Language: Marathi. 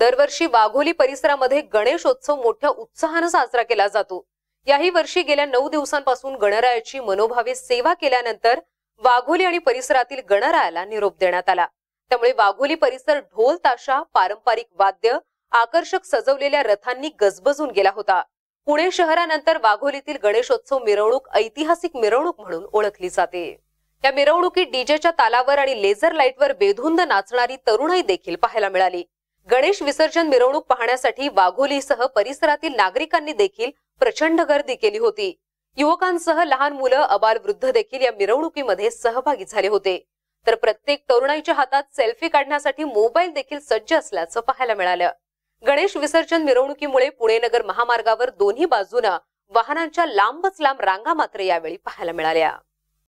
दरवर्षी वाघोली परिसरामध्ये गणेशोत्सव मोठ्या उत्साहानं साजरा केला जातो याही वर्षी गेल्या नऊ दिवसांपासून गणरायाची मनोभावे सेवा केल्यानंतर वाघोली आणि परिसरातील गणरायाला निरोप देण्यात आला त्यामुळे वाघोली परिसर ढोल ताशा पारंपरिक वाद्य आकर्षक सजवलेल्या रथांनी गजबजून गेला होता पुणे शहरानंतर वाघोलीतील गणेशोत्सव मिरवणूक ऐतिहासिक मिरवणूक म्हणून ओळखली जाते या मिरवणुकीत डीजेच्या तालावर आणि लेझर लाईटवर बेधुंद नाचणारी तरुणाई देखील पाहायला मिळाली गणेश विसर्जन मिरवणूक पाहण्यासाठी वाघोलीसह परिसरातील नागरिकांनी देखील प्रचंड गर्दी केली होती युवकांसह लहान मुलं अबाल वृद्ध देखील या मिरवणुकीमध्ये सहभागी झाले होते तर प्रत्येक तरुणाईच्या हातात सेल्फी काढण्यासाठी मोबाईल देखील सज्ज असल्याचं पाहायला मिळालं गणेश विसर्जन मिरवणुकीमुळे पुणे नगर महामार्गावर दोन्ही बाजूनं वाहनांच्या लांबच लांब रांगा मात्र यावेळी पाहायला मिळाल्या